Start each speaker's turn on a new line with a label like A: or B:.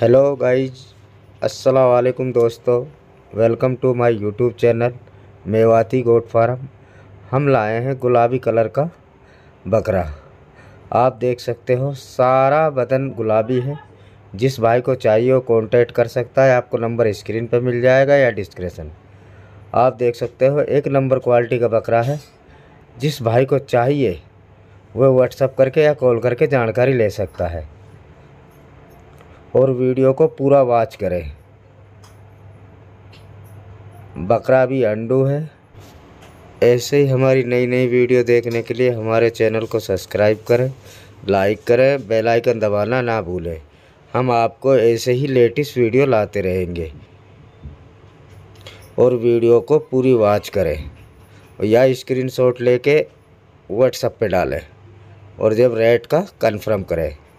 A: hello guys असलकुम वालेकुम दोस्तों welcome to my YouTube channel Mewati goat farm हम लाए हैं गुलाबी कलर का बकरा आप देख सकते हो सारा बदन गुलाबी है जिस भाई को चाहिए वो कॉन्टेक्ट कर सकता है आपको नंबर स्क्रीन पर मिल जाएगा या डिस्क्रिप्शन आप देख सकते हो एक नंबर क्वालिटी का बकरा है जिस भाई को चाहिए वह व्हाट्सअप करके या कॉल करके जानकारी ले सकता है और वीडियो को पूरा वाच करें बकरा भी अंडू है ऐसे ही हमारी नई नई वीडियो देखने के लिए हमारे चैनल को सब्सक्राइब करें लाइक करें बेल आइकन दबाना ना भूलें हम आपको ऐसे ही लेटेस्ट वीडियो लाते रहेंगे और वीडियो को पूरी वाच करें या स्क्रीनशॉट लेके व्हाट्सएप पे डालें और जब रेट का कंफर्म करें